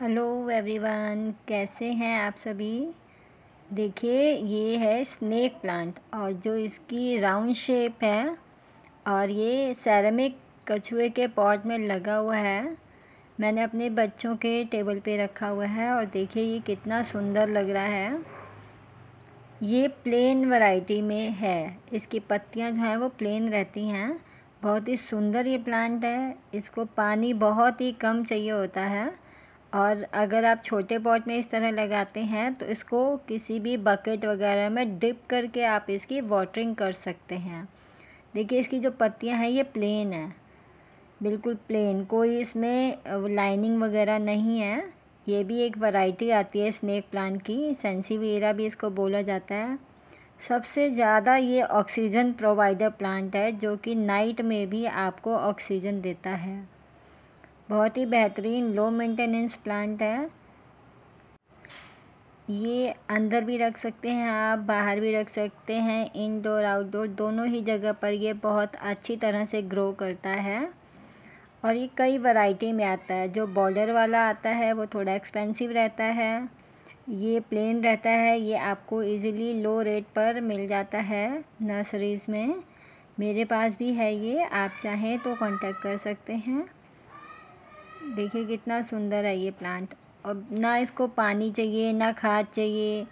hello everyone कैसे हैं आप सभी देखिए ये है स्नेक प्लांट और जो इसकी राउंड शेप है और ये सैरमिक कछुए के पॉट में लगा हुआ है मैंने अपने बच्चों के टेबल पे रखा हुआ है और देखिए ये कितना सुंदर लग रहा है ये प्लेन वैरायटी में है इसकी पत्तियां जो हैं वो प्लेन रहती हैं बहुत ही सुंदर ये प्लांट है इसको पानी बहुत ही कम चाहिए होता है और अगर आप छोटे पॉट में इस तरह लगाते हैं तो इसको किसी भी बकेट वगैरह में डिप करके आप इसकी वाटरिंग कर सकते हैं देखिए इसकी जो पत्तियां हैं ये प्लेन है बिल्कुल प्लेन कोई इसमें लाइनिंग वगैरह नहीं है ये भी एक वैरायटी आती है स्नैक प्लांट की सेंसीवेरा भी इसको बोला जाता है सबसे ज़्यादा ये ऑक्सीजन प्रोवाइडर प्लांट है जो कि नाइट में भी आपको ऑक्सीजन देता है बहुत ही बेहतरीन लो मेंटेनेंस प्लांट है ये अंदर भी रख सकते हैं आप बाहर भी रख सकते हैं इनडोर आउटडोर दोनों ही जगह पर ये बहुत अच्छी तरह से ग्रो करता है और ये कई वैरायटी में आता है जो बॉर्डर वाला आता है वो थोड़ा एक्सपेंसिव रहता है ये प्लेन रहता है ये आपको इजीली लो रेट पर मिल जाता है नर्सरीज़ में मेरे पास भी है ये आप चाहें तो कॉन्टेक्ट कर सकते हैं देखिए कितना सुंदर है ये प्लांट और ना इसको पानी चाहिए ना खाद चाहिए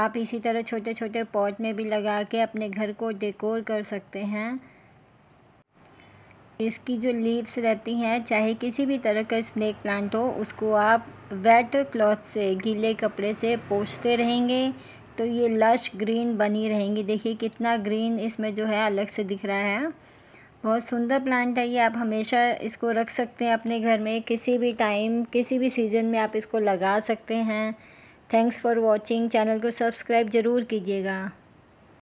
आप इसी तरह छोटे छोटे पॉट में भी लगा के अपने घर को डेकोर कर सकते हैं इसकी जो लीव्स रहती हैं चाहे किसी भी तरह का स्नेक प्लांट हो उसको आप वेट क्लॉथ से गीले कपड़े से पोछते रहेंगे तो ये लश ग्रीन बनी रहेंगी देखिए कितना ग्रीन इसमें जो है अलग से दिख रहा है बहुत सुंदर प्लांट है ये आप हमेशा इसको रख सकते हैं अपने घर में किसी भी टाइम किसी भी सीज़न में आप इसको लगा सकते हैं थैंक्स फॉर वॉचिंग चैनल को सब्सक्राइब ज़रूर कीजिएगा